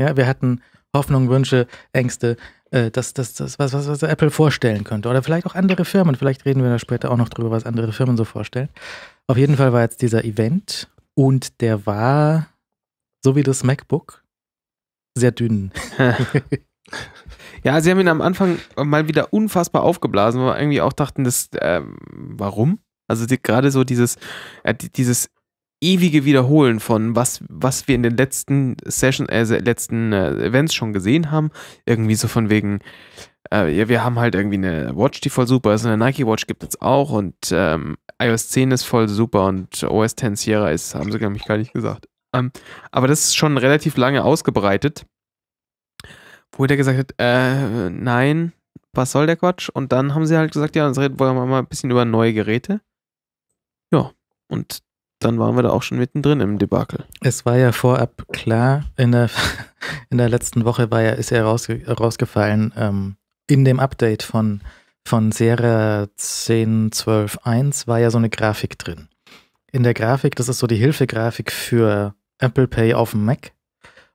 Ja, wir hatten Hoffnung, Wünsche, Ängste, äh, das, das, das was, was, was Apple vorstellen könnte. Oder vielleicht auch andere Firmen. Vielleicht reden wir da später auch noch drüber, was andere Firmen so vorstellen. Auf jeden Fall war jetzt dieser Event und der war, so wie das MacBook, sehr dünn. ja, sie haben ihn am Anfang mal wieder unfassbar aufgeblasen, weil wir irgendwie auch dachten, das, äh, warum? Also die, gerade so dieses, äh, dieses ewige Wiederholen von was, was wir in den letzten Session, äh, letzten äh, Events schon gesehen haben. Irgendwie so von wegen, äh, ja, wir haben halt irgendwie eine Watch, die voll super ist, und eine Nike Watch gibt es auch und ähm, iOS 10 ist voll super und OS 10 Sierra ist, haben sie, glaube ich, gar nicht gesagt. Ähm, aber das ist schon relativ lange ausgebreitet, wo der gesagt hat, äh, nein, was soll der Quatsch? Und dann haben sie halt gesagt, ja, jetzt reden wir mal ein bisschen über neue Geräte. Ja, und dann waren wir da auch schon mittendrin im Debakel. Es war ja vorab klar, in der, in der letzten Woche war ja, ist ja rausge rausgefallen, ähm, in dem Update von, von Serie 10.12.1 war ja so eine Grafik drin. In der Grafik, das ist so die Hilfegrafik für Apple Pay auf dem Mac.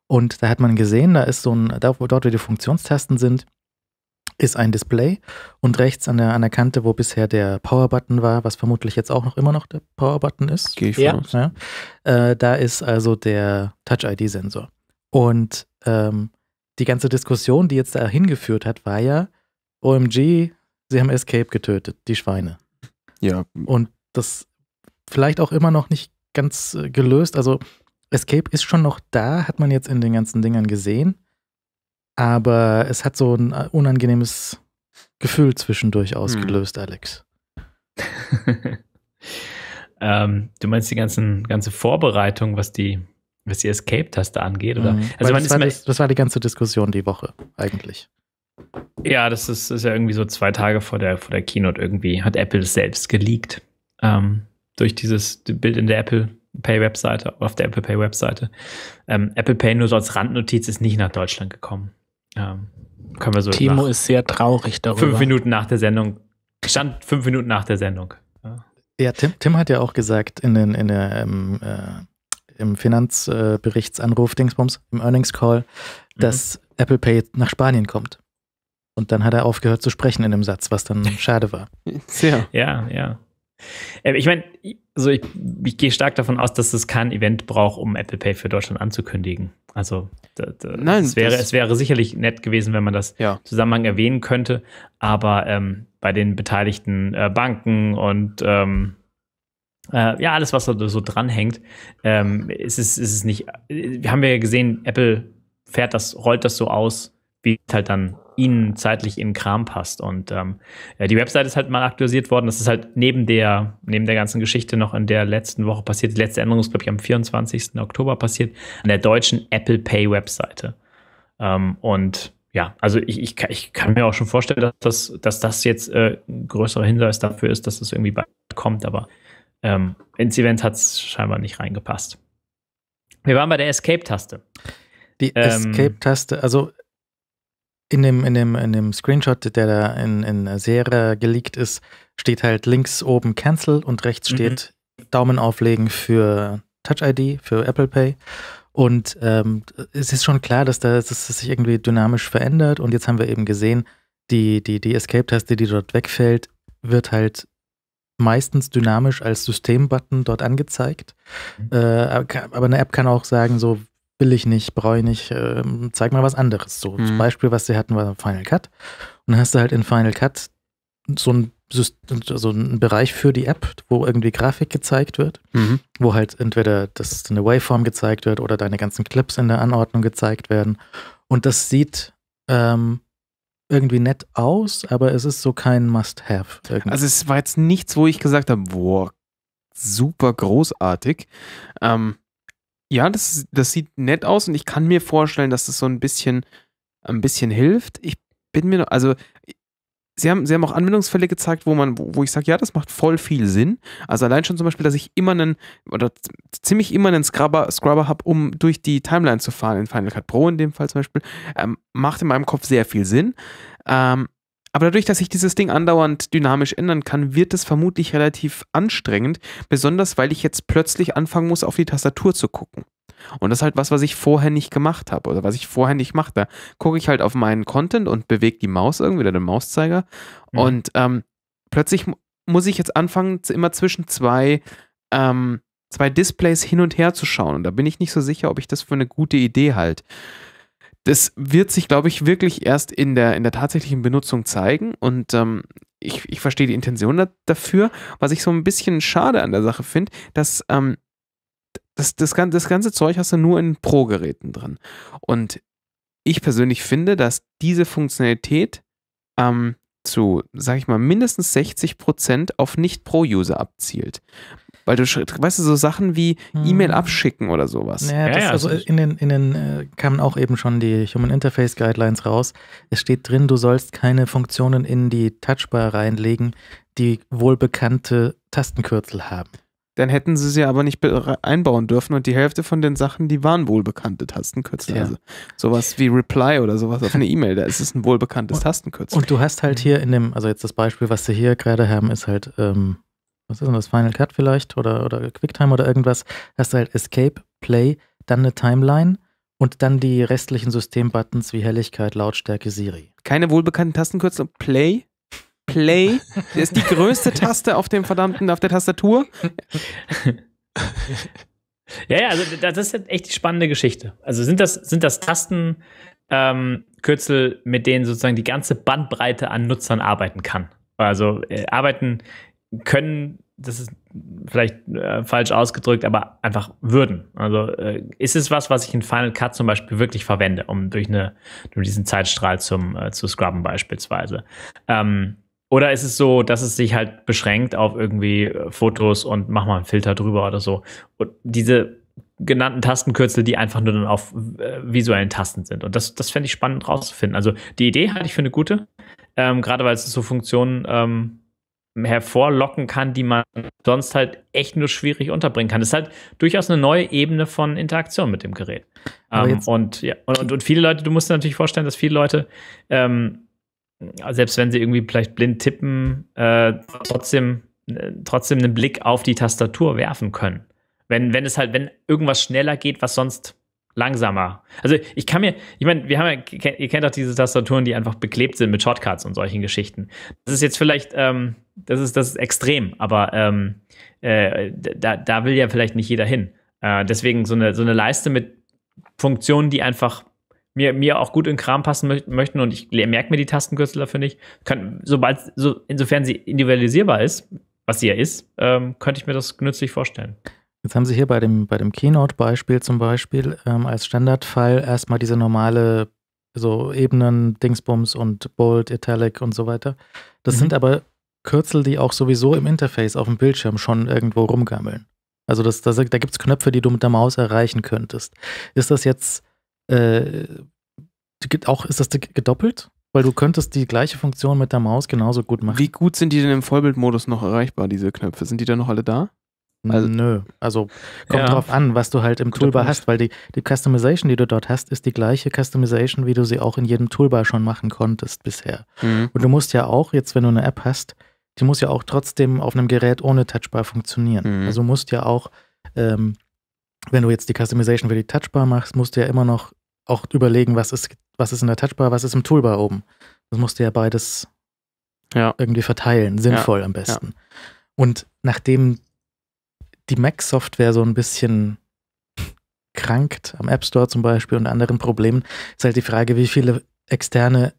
Und da hat man gesehen, da ist so ein, da, wo dort, wo die Funktionstasten sind, ist ein Display und rechts an der, an der Kante, wo bisher der Power-Button war, was vermutlich jetzt auch noch immer noch der Power-Button ist, Gehe ich ja. ja äh, da ist also der Touch-ID-Sensor. Und ähm, die ganze Diskussion, die jetzt da hingeführt hat, war ja, OMG, sie haben Escape getötet, die Schweine. Ja. Und das vielleicht auch immer noch nicht ganz äh, gelöst. Also Escape ist schon noch da, hat man jetzt in den ganzen Dingern gesehen. Aber es hat so ein äh, unangenehmes Gefühl zwischendurch ausgelöst, hm. Alex. ähm, du meinst die ganzen, ganze Vorbereitung, was die, was die Escape-Taste angeht? Oder? Mhm. Also das war, das, das, war die, ganze Diskussion die Woche eigentlich. Ja, das ist, ist ja irgendwie so zwei Tage vor der, vor der Keynote irgendwie, hat Apple selbst geleakt. Ähm, durch dieses Bild in der Apple Pay Webseite, auf der Apple Pay Webseite. Ähm, Apple Pay nur so als Randnotiz ist nicht nach Deutschland gekommen. Ähm, können wir so Timo ist sehr traurig darüber. Fünf Minuten nach der Sendung. Stand fünf Minuten nach der Sendung. Ja, Tim, Tim hat ja auch gesagt in, den, in der ähm, äh, im Finanzberichtsanruf äh, Dingsbums, im Earnings Call, mhm. dass mhm. Apple Pay nach Spanien kommt. Und dann hat er aufgehört zu sprechen in dem Satz, was dann schade war. Sehr. Ja, ja. Äh, ich meine, also ich, ich gehe stark davon aus, dass es kein Event braucht, um Apple Pay für Deutschland anzukündigen. Also da, da, Nein, es, wäre, es wäre sicherlich nett gewesen, wenn man das ja. Zusammenhang erwähnen könnte, aber ähm, bei den beteiligten äh, Banken und ähm, äh, ja, alles, was da so dranhängt, ähm, ist, es, ist es nicht, äh, haben wir ja gesehen, Apple fährt das, rollt das so aus, wie es halt dann ihnen zeitlich in Kram passt. Und ähm, ja, die Website ist halt mal aktualisiert worden. Das ist halt neben der, neben der ganzen Geschichte noch in der letzten Woche passiert. Die letzte Änderung ist, glaube ich, am 24. Oktober passiert, an der deutschen Apple Pay Webseite. Ähm, und ja, also ich, ich, ich, kann mir auch schon vorstellen, dass das, dass das jetzt äh, ein größerer Hinweis dafür ist, dass das irgendwie bald kommt, aber ähm, ins Event hat es scheinbar nicht reingepasst. Wir waren bei der Escape-Taste. Die ähm, Escape-Taste, also in dem, in dem, in dem Screenshot, der da in, in Serie geleakt ist, steht halt links oben Cancel und rechts mhm. steht mhm. Daumen auflegen für Touch ID, für Apple Pay. Und ähm, es ist schon klar, dass, da, dass das sich irgendwie dynamisch verändert. Und jetzt haben wir eben gesehen, die, die, die Escape-Taste, die dort wegfällt, wird halt meistens dynamisch als System-Button dort angezeigt. Mhm. Äh, aber eine App kann auch sagen, so, will ich nicht, brauche ich nicht, äh, zeig mal was anderes. So, mhm. zum Beispiel, was sie hatten, war Final Cut. Und dann hast du halt in Final Cut so ein so ein Bereich für die App, wo irgendwie Grafik gezeigt wird, mhm. wo halt entweder das eine Waveform gezeigt wird oder deine ganzen Clips in der Anordnung gezeigt werden. Und das sieht ähm, irgendwie nett aus, aber es ist so kein Must-Have. Also es war jetzt nichts, wo ich gesagt habe, boah, super großartig. Ähm, ja, das, das sieht nett aus und ich kann mir vorstellen, dass das so ein bisschen, ein bisschen hilft. Ich bin mir noch, also sie haben, sie haben auch Anwendungsfälle gezeigt, wo man, wo, wo ich sage, ja, das macht voll viel Sinn. Also allein schon zum Beispiel, dass ich immer einen, oder ziemlich immer einen Scrubber, Scrubber habe, um durch die Timeline zu fahren, in Final Cut Pro in dem Fall zum Beispiel, ähm, macht in meinem Kopf sehr viel Sinn. Ähm, aber dadurch, dass sich dieses Ding andauernd dynamisch ändern kann, wird es vermutlich relativ anstrengend, besonders weil ich jetzt plötzlich anfangen muss, auf die Tastatur zu gucken. Und das ist halt was, was ich vorher nicht gemacht habe oder was ich vorher nicht mache. Da gucke ich halt auf meinen Content und bewege die Maus irgendwie oder den Mauszeiger. Mhm. Und ähm, plötzlich muss ich jetzt anfangen, immer zwischen zwei, ähm, zwei Displays hin und her zu schauen. Und da bin ich nicht so sicher, ob ich das für eine gute Idee halte das wird sich, glaube ich, wirklich erst in der, in der tatsächlichen Benutzung zeigen. Und ähm, ich, ich verstehe die Intention dafür. Was ich so ein bisschen schade an der Sache finde, dass ähm, das, das, das ganze Zeug hast du nur in Pro-Geräten drin. Und ich persönlich finde, dass diese Funktionalität ähm, zu, sag ich mal, mindestens 60% auf Nicht-Pro-User abzielt. Weil du, weißt du, so Sachen wie hm. E-Mail abschicken oder sowas. Naja, das, ja, ja, also in den, in den äh, kamen auch eben schon die Human Interface Guidelines raus. Es steht drin, du sollst keine Funktionen in die Touchbar reinlegen, die wohlbekannte Tastenkürzel haben. Dann hätten sie sie aber nicht einbauen dürfen und die Hälfte von den Sachen, die waren wohlbekannte Tastenkürzel. Ja. Also sowas wie Reply oder sowas auf eine E-Mail, da ist es ein wohlbekanntes Tastenkürzel. Und du hast halt mhm. hier in dem, also jetzt das Beispiel, was sie hier gerade haben, ist halt ähm, was ist denn das, Final Cut vielleicht oder, oder Quicktime oder irgendwas, hast du halt Escape, Play, dann eine Timeline und dann die restlichen Systembuttons wie Helligkeit, Lautstärke, Siri. Keine wohlbekannten Tastenkürzel, Play, Play, das ist die größte Taste auf dem verdammten, auf der Tastatur. Ja, ja, also das ist echt die spannende Geschichte. Also sind das, sind das Tasten, ähm, mit denen sozusagen die ganze Bandbreite an Nutzern arbeiten kann. Also äh, arbeiten können, das ist vielleicht äh, falsch ausgedrückt, aber einfach würden. Also äh, ist es was, was ich in Final Cut zum Beispiel wirklich verwende, um durch, eine, durch diesen Zeitstrahl zum, äh, zu scrubben beispielsweise. Ähm, oder ist es so, dass es sich halt beschränkt auf irgendwie äh, Fotos und mach mal einen Filter drüber oder so. Und diese genannten Tastenkürzel, die einfach nur dann auf äh, visuellen Tasten sind. Und das, das fände ich spannend rauszufinden. Also die Idee halte ich für eine gute, ähm, gerade weil es so Funktionen ähm, hervorlocken kann, die man sonst halt echt nur schwierig unterbringen kann. Das ist halt durchaus eine neue Ebene von Interaktion mit dem Gerät. Ähm, und, ja, und, und, viele Leute, du musst dir natürlich vorstellen, dass viele Leute, ähm, selbst wenn sie irgendwie vielleicht blind tippen, äh, trotzdem, äh, trotzdem einen Blick auf die Tastatur werfen können. Wenn, wenn es halt, wenn irgendwas schneller geht, was sonst langsamer. Also ich kann mir, ich meine, wir haben ja, ihr kennt auch diese Tastaturen, die einfach beklebt sind mit Shortcuts und solchen Geschichten. Das ist jetzt vielleicht, ähm, das ist, das ist extrem, aber ähm, äh, da, da will ja vielleicht nicht jeder hin. Äh, deswegen so eine, so eine Leiste mit Funktionen, die einfach mir, mir auch gut in Kram passen mö möchten und ich merke mir die Tastenkürzel dafür nicht. Kann, sobald, so, insofern sie individualisierbar ist, was sie ja ist, ähm, könnte ich mir das nützlich vorstellen. Jetzt haben Sie hier bei dem, bei dem Keynote-Beispiel zum Beispiel ähm, als Standardfall erstmal diese normale so Ebenen, Dingsbums und Bold, Italic und so weiter. Das mhm. sind aber Kürzel, die auch sowieso im Interface auf dem Bildschirm schon irgendwo rumgammeln. Also das, das da gibt es Knöpfe, die du mit der Maus erreichen könntest. Ist das jetzt äh, auch, ist das gedoppelt? Weil du könntest die gleiche Funktion mit der Maus genauso gut machen. Wie gut sind die denn im Vollbildmodus noch erreichbar, diese Knöpfe? Sind die dann noch alle da? Also, Nö, also kommt ja. drauf an, was du halt im Guter Toolbar Punkt. hast, weil die, die Customization, die du dort hast, ist die gleiche Customization, wie du sie auch in jedem Toolbar schon machen konntest bisher. Mhm. Und du musst ja auch, jetzt wenn du eine App hast, die muss ja auch trotzdem auf einem Gerät ohne Touchbar funktionieren. Mhm. Also musst ja auch, ähm, wenn du jetzt die Customization für die Touchbar machst, musst du ja immer noch auch überlegen, was ist, was ist in der Touchbar, was ist im Toolbar oben. Das musst du ja beides ja. irgendwie verteilen, sinnvoll ja. am besten. Und nachdem die Mac-Software so ein bisschen krankt, am App Store zum Beispiel und anderen Problemen, ist halt die Frage, wie viele externe,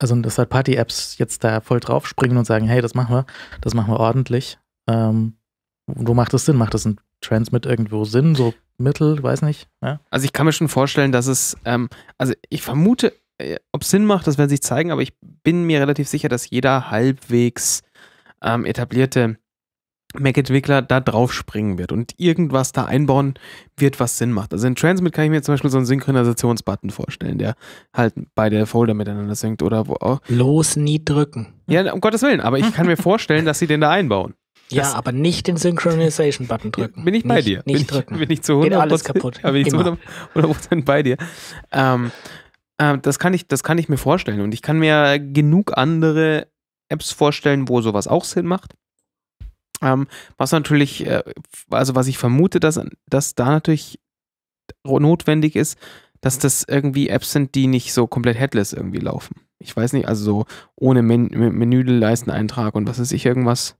also dass halt Party-Apps jetzt da voll drauf springen und sagen, hey, das machen wir, das machen wir ordentlich. Ähm, wo macht das Sinn? Macht das ein Transmit irgendwo Sinn? So Mittel, weiß nicht. Ja? Also ich kann mir schon vorstellen, dass es, ähm, also ich vermute, äh, ob es Sinn macht, das werden sich zeigen, aber ich bin mir relativ sicher, dass jeder halbwegs ähm, etablierte Mac-Entwickler da drauf springen wird und irgendwas da einbauen wird, was Sinn macht. Also in Transmit kann ich mir zum Beispiel so einen Synchronisationsbutton vorstellen, der halt beide Folder miteinander synkt oder wo auch. Los nie drücken. Ja, um Gottes Willen, aber ich kann mir vorstellen, dass sie den da einbauen. Ja, das aber nicht den Synchronization-Button drücken. Bin ich bei nicht, dir. Nicht bin drücken. Ich, bin ich zu 100%, Geht alles kaputt. Ja, bin ich zu 100 bei dir. Ähm, äh, das, kann ich, das kann ich mir vorstellen und ich kann mir genug andere Apps vorstellen, wo sowas auch Sinn macht. Ähm, was natürlich, äh, also was ich vermute, dass, dass da natürlich notwendig ist, dass das irgendwie Apps sind, die nicht so komplett headless irgendwie laufen. Ich weiß nicht, also so ohne Men Menüleisteneintrag und was ist ich irgendwas.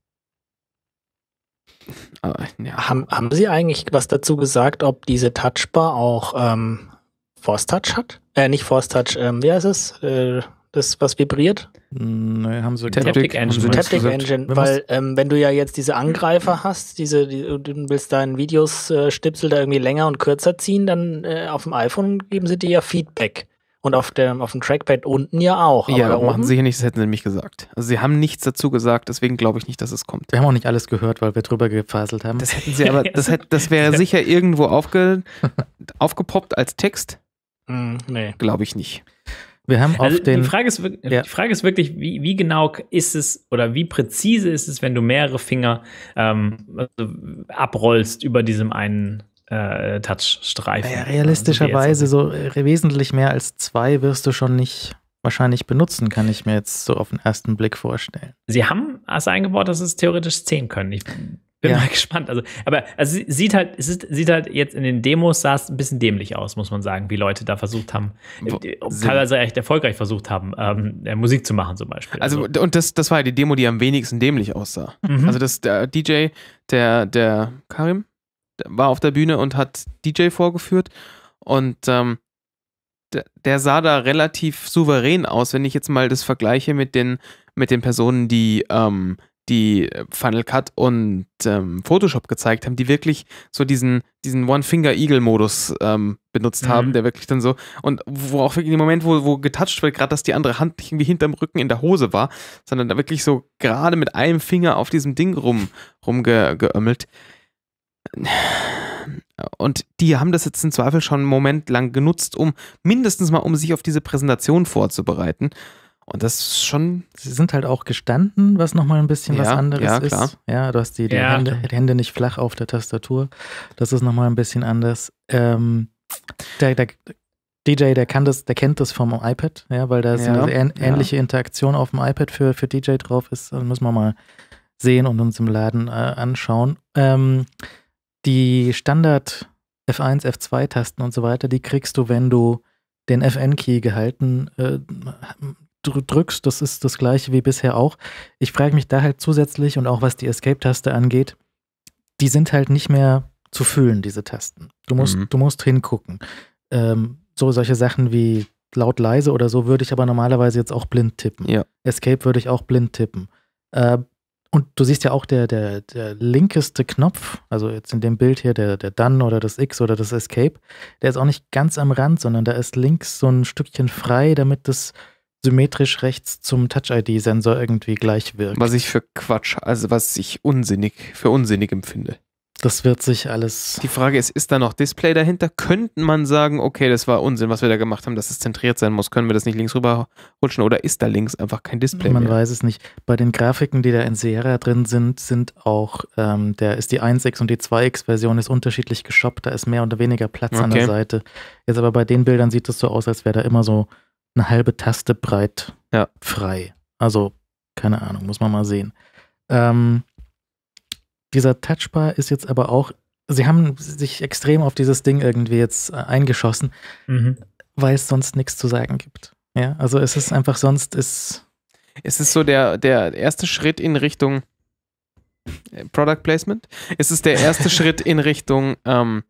Aber, ah, ja. haben, haben Sie eigentlich was dazu gesagt, ob diese Touchbar auch ähm, Force Touch hat? Äh, nicht Force Touch, ähm, wie heißt es? Äh, das, was vibriert? Nee, haben sie Taptic Engine. Taptic Engine, weil ähm, wenn du ja jetzt diese Angreifer hast, diese, die, du willst deinen Videos äh, da irgendwie länger und kürzer ziehen, dann äh, auf dem iPhone geben sie dir ja Feedback. Und auf dem, auf dem Trackpad unten ja auch. Aber ja, aber machen sie hier nicht, das hätten sie nämlich gesagt. Also sie haben nichts dazu gesagt, deswegen glaube ich nicht, dass es kommt. Wir haben auch nicht alles gehört, weil wir drüber gefaselt haben. Das hätten sie aber, das, hätte, das wäre sicher irgendwo aufge, aufgepoppt als Text. Mm, nee. Glaube ich nicht. Wir haben auf also den. Die Frage ist, ja. die Frage ist wirklich, wie, wie, genau ist es oder wie präzise ist es, wenn du mehrere Finger ähm, also abrollst über diesem einen äh, Touchstreifen? Ja, also realistischerweise, also, so äh, wesentlich mehr als zwei wirst du schon nicht wahrscheinlich benutzen, kann ich mir jetzt so auf den ersten Blick vorstellen. Sie haben es eingebaut, dass es theoretisch zehn können. Ich bin ja. mal gespannt. Also, aber also sieht halt, es ist, sieht halt jetzt in den Demos sah es ein bisschen dämlich aus, muss man sagen, wie Leute da versucht haben, äh, Wo, teilweise echt erfolgreich versucht haben, ähm, äh, Musik zu machen zum Beispiel. Also, also, und das, das war die Demo, die am wenigsten dämlich aussah. Mhm. Also das der DJ, der, der Karim, der war auf der Bühne und hat DJ vorgeführt und ähm, der, der sah da relativ souverän aus, wenn ich jetzt mal das vergleiche mit den mit den Personen, die ähm, die äh, Final Cut und ähm, Photoshop gezeigt haben, die wirklich so diesen, diesen One-Finger-Eagle-Modus ähm, benutzt mhm. haben, der wirklich dann so, und wo auch wirklich im Moment, wo, wo getoucht wird, gerade dass die andere Hand nicht irgendwie hinterm Rücken in der Hose war, sondern da wirklich so gerade mit einem Finger auf diesem Ding rum, rumgeömmelt. Und die haben das jetzt im Zweifel schon einen Moment lang genutzt, um mindestens mal, um sich auf diese Präsentation vorzubereiten. Und das ist schon. Sie sind halt auch gestanden, was nochmal ein bisschen ja, was anderes ja, klar. ist. Ja, du hast die, die, ja. Hände, die, Hände, nicht flach auf der Tastatur. Das ist nochmal ein bisschen anders. Ähm, der, der, DJ, der kann das, der kennt das vom iPad, ja, weil da ja, ähn ähnliche Interaktion auf dem iPad für, für DJ drauf ist. Das müssen wir mal sehen und uns im Laden äh, anschauen. Ähm, die Standard F1, F2-Tasten und so weiter, die kriegst du, wenn du den FN-Key gehalten äh, drückst, das ist das gleiche wie bisher auch. Ich frage mich da halt zusätzlich und auch was die Escape-Taste angeht, die sind halt nicht mehr zu fühlen, diese Tasten. Du musst, mhm. du musst hingucken. Ähm, so solche Sachen wie laut leise oder so würde ich aber normalerweise jetzt auch blind tippen. Ja. Escape würde ich auch blind tippen. Äh, und du siehst ja auch der, der, der linkeste Knopf, also jetzt in dem Bild hier, der, der Done oder das X oder das Escape, der ist auch nicht ganz am Rand, sondern da ist links so ein Stückchen frei, damit das symmetrisch rechts zum Touch-ID-Sensor irgendwie gleich wirkt. Was ich für Quatsch, also was ich unsinnig, für unsinnig empfinde. Das wird sich alles. Die Frage ist, ist da noch Display dahinter? Könnte man sagen, okay, das war Unsinn, was wir da gemacht haben, dass es zentriert sein muss? Können wir das nicht links rüber rutschen? Oder ist da links einfach kein Display? Man mehr? weiß es nicht. Bei den Grafiken, die da in Sierra drin sind, sind auch, ähm, der ist die 1.6 und die 2X-Version ist unterschiedlich geshoppt. Da ist mehr oder weniger Platz okay. an der Seite. Jetzt aber bei den Bildern sieht es so aus, als wäre da immer so eine halbe Taste breit ja. frei. Also, keine Ahnung, muss man mal sehen. Ähm, dieser Touchbar ist jetzt aber auch, sie haben sich extrem auf dieses Ding irgendwie jetzt äh, eingeschossen, mhm. weil es sonst nichts zu sagen gibt. Ja, also es ist einfach sonst ist. Es ist so der, der erste Schritt in Richtung äh, Product Placement. Es ist der erste Schritt in Richtung, ähm,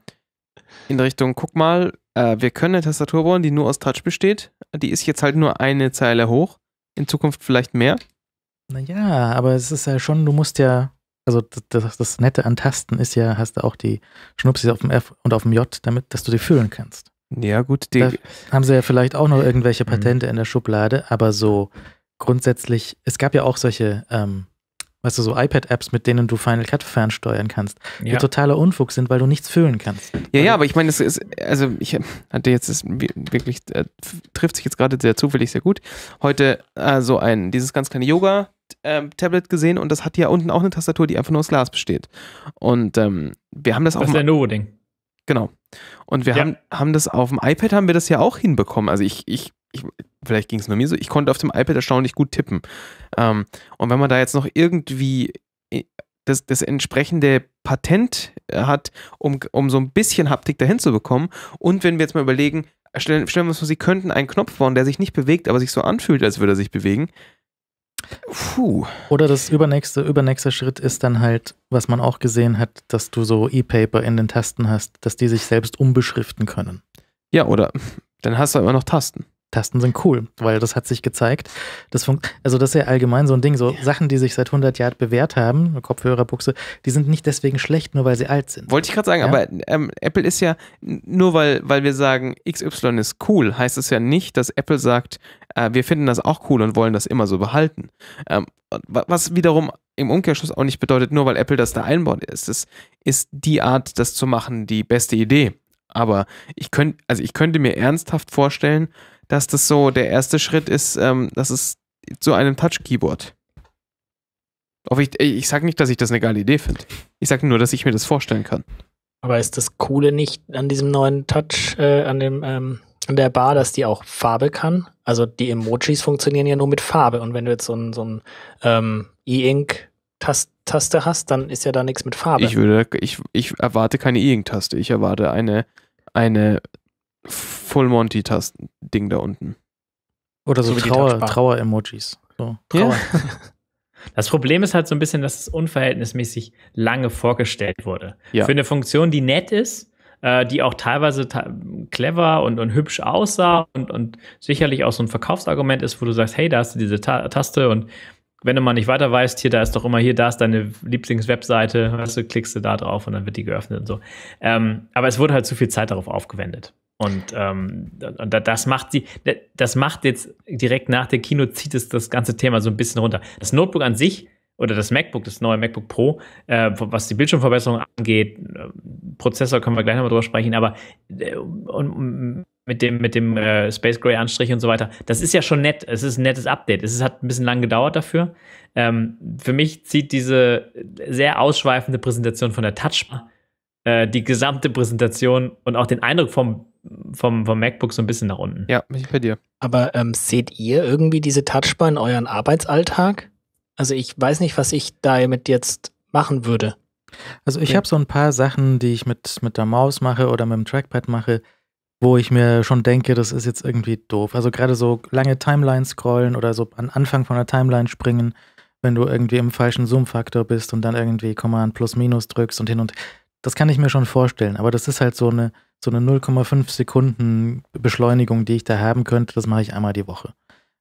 in Richtung, guck mal, äh, wir können eine Tastatur bauen, die nur aus Touch besteht. Die ist jetzt halt nur eine Zeile hoch. In Zukunft vielleicht mehr. Naja, aber es ist ja schon, du musst ja, also das, das, das Nette an Tasten ist ja, hast du auch die Schnupsis auf dem F und auf dem J, damit, dass du die fühlen kannst. Ja, gut, die. Da haben sie ja vielleicht auch noch irgendwelche mhm. Patente mhm. in der Schublade, aber so grundsätzlich, es gab ja auch solche ähm, Weißt du, so iPad-Apps, mit denen du Final Cut fernsteuern kannst, ja. die totaler Unfug sind, weil du nichts füllen kannst. Ja, ja, aber ich meine, es ist, also ich hatte jetzt ist wirklich, äh, trifft sich jetzt gerade sehr zufällig sehr gut. Heute äh, so ein, dieses ganz kleine Yoga, ähm, Tablet gesehen und das hat ja unten auch eine Tastatur, die einfach nur aus Glas besteht. Und ähm, wir haben das, das ist der Lenovo-Ding. Genau. Und wir ja. haben, haben das auf dem iPad haben wir das ja auch hinbekommen. Also ich, ich, ich vielleicht ging es nur mir so, ich konnte auf dem iPad erstaunlich gut tippen. Ähm, und wenn man da jetzt noch irgendwie äh, das, das entsprechende Patent äh, hat, um, um so ein bisschen Haptik dahin zu bekommen, und wenn wir jetzt mal überlegen, stellen, stellen wir uns vor, Sie könnten einen Knopf bauen, der sich nicht bewegt, aber sich so anfühlt, als würde er sich bewegen. Puh. Oder das übernächste, übernächste Schritt ist dann halt, was man auch gesehen hat, dass du so E-Paper in den Tasten hast, dass die sich selbst umbeschriften können. Ja, oder dann hast du immer noch Tasten. Tasten sind cool, weil das hat sich gezeigt. Das also das ist ja allgemein so ein Ding, so Sachen, die sich seit 100 Jahren bewährt haben, eine Kopfhörerbuchse, die sind nicht deswegen schlecht, nur weil sie alt sind. Wollte ich gerade sagen, ja? aber ähm, Apple ist ja, nur weil, weil wir sagen, XY ist cool, heißt es ja nicht, dass Apple sagt, äh, wir finden das auch cool und wollen das immer so behalten. Ähm, was wiederum im Umkehrschluss auch nicht bedeutet, nur weil Apple das da einbaut, ist das, ist die Art, das zu machen, die beste Idee. Aber ich könnte, also ich könnte mir ernsthaft vorstellen, dass das so der erste Schritt ist, ähm, dass es zu einem Touch-Keyboard. Ich, ich sage nicht, dass ich das eine geile Idee finde. Ich sage nur, dass ich mir das vorstellen kann. Aber ist das Coole nicht an diesem neuen Touch, äh, an dem ähm, an der Bar, dass die auch Farbe kann? Also die Emojis funktionieren ja nur mit Farbe. Und wenn du jetzt so ein, so ein ähm, E-Ink-Taste hast, dann ist ja da nichts mit Farbe. Ich würde, ich, ich erwarte keine E-Ink-Taste. Ich erwarte eine, eine Full Monty Tasten Ding da unten. Oder so, so Trauer, Trauer Emojis. So, Trauer. Ja. Das Problem ist halt so ein bisschen, dass es unverhältnismäßig lange vorgestellt wurde. Ja. Für eine Funktion, die nett ist, äh, die auch teilweise clever und, und hübsch aussah und, und sicherlich auch so ein Verkaufsargument ist, wo du sagst, hey, da hast du diese Ta Taste und wenn du mal nicht weiter weißt, hier, da ist doch immer hier, da ist deine Lieblingswebseite, weißt du, klickst du da drauf und dann wird die geöffnet und so. Ähm, aber es wurde halt zu viel Zeit darauf aufgewendet. Und ähm, das macht sie, das macht jetzt direkt nach der Kino zieht es das ganze Thema so ein bisschen runter. Das Notebook an sich oder das MacBook, das neue MacBook Pro, äh, was die Bildschirmverbesserung angeht, äh, Prozessor können wir gleich nochmal drüber sprechen, aber äh, und, mit dem, mit dem äh, Space Gray Anstrich und so weiter, das ist ja schon nett. Es ist ein nettes Update. Es ist, hat ein bisschen lang gedauert dafür. Ähm, für mich zieht diese sehr ausschweifende Präsentation von der Touchbar äh, die gesamte Präsentation und auch den Eindruck vom vom, vom MacBook so ein bisschen nach unten. Ja, bin ich bei dir. Aber ähm, seht ihr irgendwie diese Touchbar in euren Arbeitsalltag? Also ich weiß nicht, was ich damit jetzt machen würde. Also ich ja. habe so ein paar Sachen, die ich mit, mit der Maus mache oder mit dem Trackpad mache, wo ich mir schon denke, das ist jetzt irgendwie doof. Also gerade so lange Timeline scrollen oder so an Anfang von der Timeline springen, wenn du irgendwie im falschen Zoom-Faktor bist und dann irgendwie Command Plus-Minus drückst und hin und das kann ich mir schon vorstellen, aber das ist halt so eine, so eine 0,5 Sekunden Beschleunigung, die ich da haben könnte, das mache ich einmal die Woche.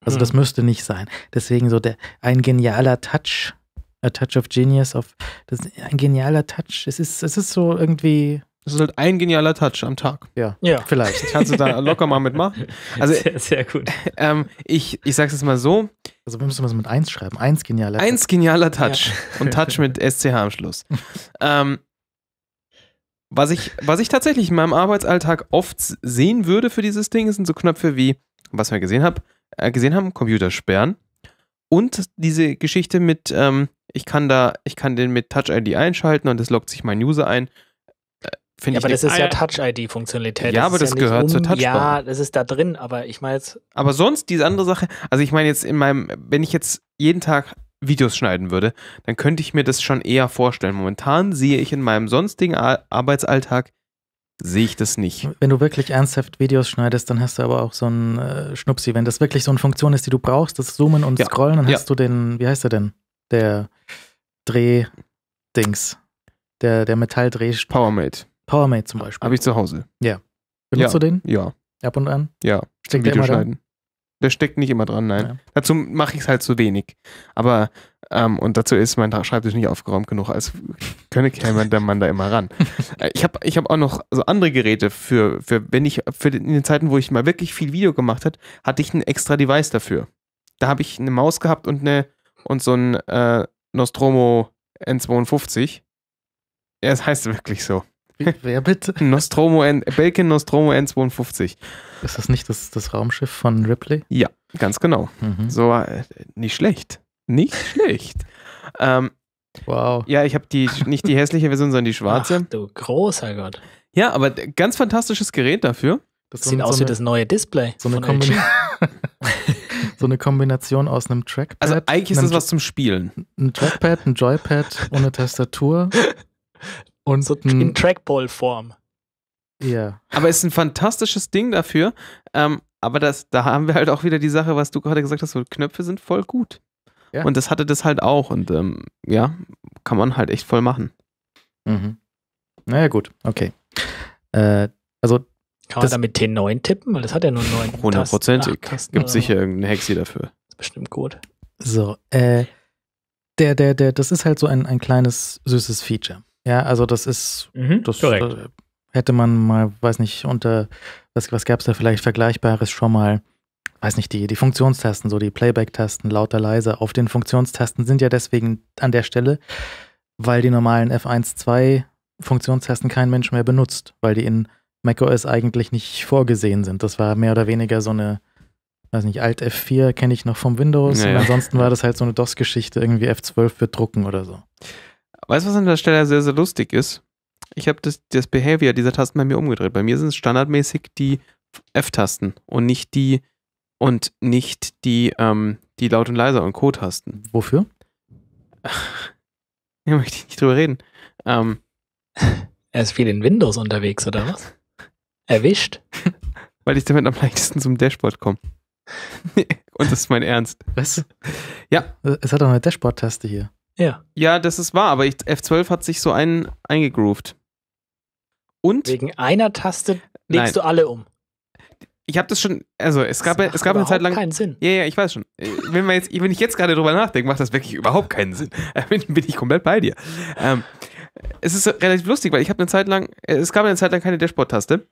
Also das hm. müsste nicht sein. Deswegen so der, ein genialer Touch, a Touch of Genius, of, das, ein genialer Touch. Es ist, es ist so irgendwie. Das ist halt ein genialer Touch am Tag. Ja, ja. vielleicht. Kannst du da locker mal mitmachen. Also, sehr, sehr gut. Ähm, ich, ich sag's jetzt mal so. Also wir müssen mal so mit 1 schreiben. Eins genialer Eins Touch. genialer Touch. Ja. Und Touch mit SCH am Schluss. ähm, was ich, was ich tatsächlich in meinem Arbeitsalltag oft sehen würde für dieses Ding, sind so Knöpfe wie, was wir gesehen, hab, äh, gesehen haben, Computersperren. Und diese Geschichte mit, ähm, ich kann da, ich kann den mit Touch ID einschalten und es loggt sich mein User ein. Äh, ja, aber das ist ja Touch-ID-Funktionalität. Ja, das aber das ja gehört um, zur ID. Ja, das ist da drin, aber ich meine jetzt. Aber sonst diese andere Sache, also ich meine jetzt in meinem, wenn ich jetzt jeden Tag Videos schneiden würde, dann könnte ich mir das schon eher vorstellen. Momentan sehe ich in meinem sonstigen Arbeitsalltag sehe ich das nicht. Wenn du wirklich ernsthaft Videos schneidest, dann hast du aber auch so ein äh, Schnupsi. Wenn das wirklich so eine Funktion ist, die du brauchst, das Zoomen und ja. Scrollen, dann ja. hast du den, wie heißt der denn? Der Drehdings. Der, der Metalldreh. Powermate. Powermate zum Beispiel. Habe ich zu Hause. Ja. Benutzt ja. du den? Ja. Ab und an? Ja. Steckt Video schneiden. Der steckt nicht immer dran, nein. Ja. Dazu mache ich es halt zu wenig. Aber, ähm, und dazu ist mein Schreibtisch nicht aufgeräumt genug, als könne kein der Mann da immer ran. Äh, ich habe ich hab auch noch so andere Geräte für, für wenn ich, für den, in den Zeiten, wo ich mal wirklich viel Video gemacht hat, hatte ich ein extra Device dafür. Da habe ich eine Maus gehabt und eine und so ein äh, Nostromo N52. Ja, es das heißt wirklich so. Wer bitte? Nostromo N, Belkin Nostromo N52. Ist das nicht das, das Raumschiff von Ripley? Ja, ganz genau. Mhm. So, äh, nicht schlecht. Nicht schlecht. Ähm, wow. Ja, ich habe die, nicht die hässliche Version, sondern die schwarze. Ach, du großer Gott. Ja, aber ganz fantastisches Gerät dafür. Das, sieht so aus eine, wie das neue Display. So eine, Kombi so eine Kombination aus einem Trackpad. Also eigentlich ist es was zum Spielen. Ein Trackpad, ein Joypad und eine Tastatur. Und so in Trackball-Form. Ja. Aber es ist ein fantastisches Ding dafür. Ähm, aber das, da haben wir halt auch wieder die Sache, was du gerade gesagt hast, so Knöpfe sind voll gut. Ja. Und das hatte das halt auch. Und ähm, ja, kann man halt echt voll machen. Mhm. Naja, gut, okay. Äh, also. Kann man damit T9 tippen? Weil das hat ja nur 9 Hundertprozentig. Gibt sicher irgendeine Hexi dafür. Das Ist bestimmt gut. So, äh, der, der, der, das ist halt so ein, ein kleines, süßes Feature. Ja, also das ist, mhm, das korrekt. Äh, hätte man mal, weiß nicht, unter, was, was gab es da vielleicht Vergleichbares schon mal? Weiß nicht, die, die Funktionstasten, so die Playback-Tasten, lauter, leiser, auf den Funktionstasten sind ja deswegen an der Stelle, weil die normalen F1, 2 Funktionstasten kein Mensch mehr benutzt, weil die in macOS eigentlich nicht vorgesehen sind. Das war mehr oder weniger so eine, weiß nicht, Alt F4 kenne ich noch vom Windows naja. und ansonsten war das halt so eine DOS-Geschichte, irgendwie F12 für Drucken oder so. Weißt du, was an der Stelle sehr, sehr lustig ist? Ich habe das, das Behavior dieser Tasten bei mir umgedreht. Bei mir sind es standardmäßig die F-Tasten und nicht die und nicht die, ähm, die Laut- und Leiser- und Co-Tasten. Wofür? Ja, möchte ich nicht drüber reden. Ähm, er ist viel in Windows unterwegs, oder was? Erwischt? Weil ich damit am leichtesten zum Dashboard komme. und das ist mein Ernst. Was? Ja. Es hat auch eine Dashboard-Taste hier. Ja. Ja, das ist wahr, aber ich, F12 hat sich so einen eingegroovt. Und? Wegen einer Taste legst Nein. du alle um. Ich habe das schon, also es das gab, es gab eine Zeit lang. keinen Sinn. Ja, ja, ich weiß schon. Äh, wenn, man jetzt, wenn ich jetzt gerade drüber nachdenke, macht das wirklich überhaupt keinen Sinn. Bin, bin ich komplett bei dir. Ähm, es ist relativ lustig, weil ich habe eine Zeit lang, äh, es gab eine Zeit lang keine Dashboard-Taste.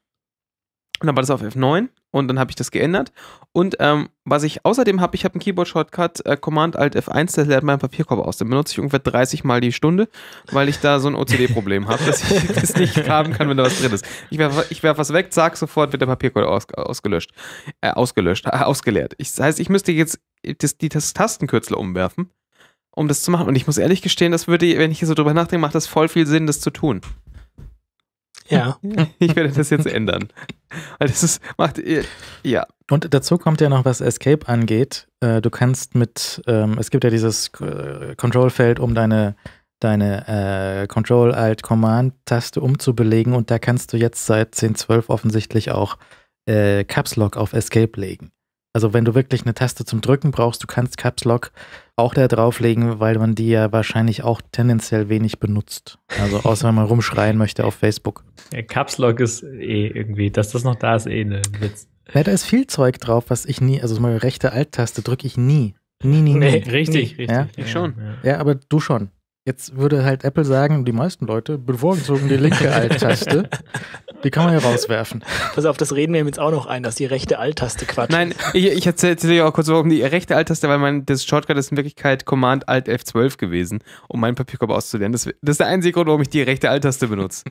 Und dann war das auf F9 und dann habe ich das geändert. Und ähm, was ich außerdem habe, ich habe einen Keyboard-Shortcut äh, Command Alt F1, das leert meinen Papierkorb aus. Den benutze ich ungefähr 30 Mal die Stunde, weil ich da so ein OCD-Problem habe, dass ich das nicht haben kann, wenn da was drin ist. Ich werfe ich werf was weg, zack, sofort wird der Papierkorb aus, ausgelöscht. Äh, ausgelöscht, äh, ausgeleert. Ich, das heißt, ich müsste jetzt das, die das Tastenkürzel umwerfen, um das zu machen. Und ich muss ehrlich gestehen, das würde, wenn ich hier so drüber nachdenke, macht das voll viel Sinn, das zu tun. Ja. Ich werde das jetzt ändern. Weil das ist, macht, äh, ja. Und dazu kommt ja noch, was Escape angeht. Äh, du kannst mit, ähm, es gibt ja dieses äh, Control-Feld, um deine, deine Control-Alt-Command-Taste umzubelegen und da kannst du jetzt seit 10.12 offensichtlich auch Caps Lock auf Escape legen. Also wenn du wirklich eine Taste zum Drücken brauchst, du kannst Caps Lock auch da drauflegen, weil man die ja wahrscheinlich auch tendenziell wenig benutzt. Also außer wenn man rumschreien möchte auf Facebook. Ja, Caps Lock ist eh irgendwie, dass das noch da ist, eh ne Witz. Ja, da ist viel Zeug drauf, was ich nie, also meine rechte Alt-Taste drücke ich nie. Nie, nie, nie. Nee, richtig, nie. richtig. Ja? Ich schon. Ja, aber du schon. Jetzt würde halt Apple sagen, die meisten Leute bevorzugen die linke Alt-Taste. Die kann man ja rauswerfen. Pass auf, das reden wir jetzt auch noch ein, dass die rechte Alt-Taste quatscht. Nein, ich, ich erzähle auch kurz, warum die rechte Alt-Taste, weil mein, das Shortcut ist in Wirklichkeit Command Alt F12 gewesen, um meinen Papierkorb auszulernen. Das, das ist der einzige Grund, warum ich die rechte Alt-Taste benutze.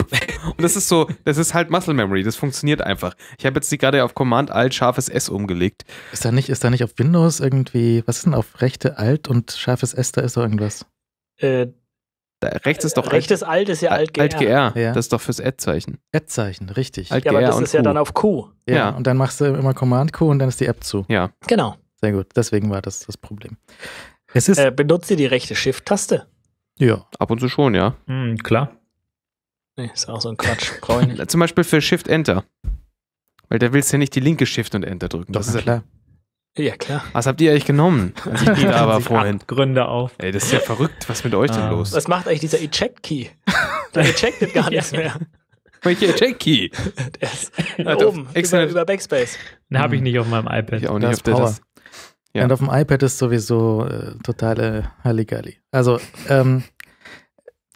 Und das ist so, das ist halt Muscle Memory, das funktioniert einfach. Ich habe jetzt die gerade auf Command Alt scharfes S umgelegt. Ist da nicht, ist da nicht auf Windows irgendwie, was ist denn auf rechte Alt und scharfes S, da ist so irgendwas? Äh, Rechts ist doch Rechtes Alt, Alt ist ja Alt-GR. Alt-GR, ja. das ist doch fürs Ad-Zeichen. Ad-Zeichen, richtig. Alt ja, aber das ist ja dann auf Q. Ja, ja, und dann machst du immer Command-Q und dann ist die App zu. Ja. Genau. Sehr gut, deswegen war das das Problem. Es ist äh, benutzt ihr die rechte Shift-Taste? Ja. Ab und zu schon, ja. Mhm, klar. Nee, ist auch so ein Quatsch. Brauche ich nicht. Zum Beispiel für Shift-Enter. Weil da willst du ja nicht die linke Shift und Enter drücken. Doch, das ist klar. Ja, klar. Was habt ihr eigentlich genommen? Als ich da war vorhin. Gründe auf. Ey, das ist ja verrückt. Was ist mit euch denn um. Ah. los? Was macht eigentlich dieser Eject-Key? Der ejectet gar nichts mehr. Welcher Eject-Key? Der ist oben, über, über Backspace. Den habe ich hm. nicht auf meinem iPad. Ich auch nicht auf der das. Ja. Und auf dem iPad ist sowieso äh, totale Halligalli. Also, ähm,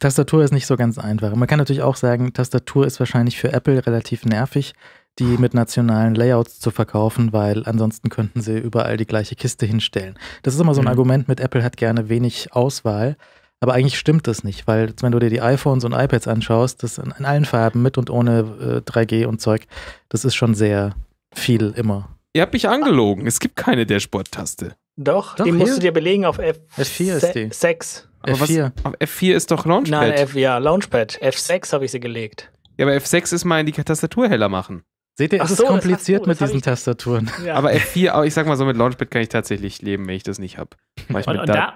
Tastatur ist nicht so ganz einfach. Man kann natürlich auch sagen, Tastatur ist wahrscheinlich für Apple relativ nervig, die mit nationalen Layouts zu verkaufen, weil ansonsten könnten sie überall die gleiche Kiste hinstellen. Das ist immer so ein mhm. Argument mit Apple hat gerne wenig Auswahl. Aber eigentlich stimmt das nicht, weil wenn du dir die iPhones und iPads anschaust, das in, in allen Farben mit und ohne äh, 3G und Zeug, das ist schon sehr viel immer. Ihr habt mich angelogen. Es gibt keine Dashboard-Taste. Doch, doch, die hier? musst du dir belegen auf F F4 ist die. 6. Aber F4. Was, auf F4 ist doch Launchpad. Nein, F, ja, Launchpad. F6 habe ich sie gelegt. Ja, aber F6 ist mal in die Tastatur heller machen. Seht ihr, es so, ist kompliziert du, mit diesen Tastaturen. Ja. Aber F4, ich sag mal so, mit Launchpad kann ich tatsächlich leben, wenn ich das nicht habe. Und, und da,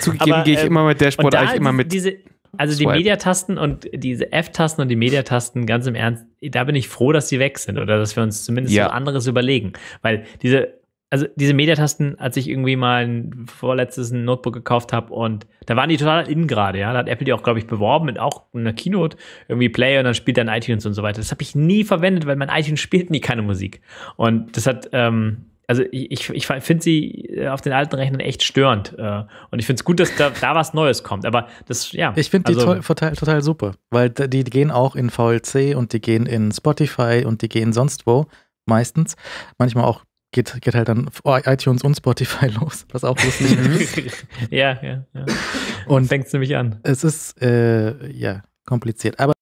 zugegeben gehe ich ähm, immer mit Dashboard, eigentlich immer mit. Diese, also Swipe. die Mediatasten und diese F-Tasten und die Mediatasten, ganz im Ernst, da bin ich froh, dass die weg sind oder dass wir uns zumindest ja. was anderes überlegen. Weil diese also diese Mediatasten, als ich irgendwie mal ein vorletztes Notebook gekauft habe und da waren die total in gerade, ja. Da hat Apple die auch, glaube ich, beworben mit auch einer Keynote, irgendwie Play und dann spielt dann iTunes und so weiter. Das habe ich nie verwendet, weil mein iTunes spielt nie keine Musik. Und das hat, ähm, also ich, ich finde sie äh, auf den alten Rechnern echt störend. Äh. Und ich finde es gut, dass da, da was Neues kommt. Aber das, ja. Ich finde also die total, total super, weil die gehen auch in VLC und die gehen in Spotify und die gehen sonst wo meistens. Manchmal auch geht, geht halt dann iTunes und Spotify los, was auch lustig ist. ja, ja, ja. Und fängt nämlich an. Es ist äh, ja kompliziert, aber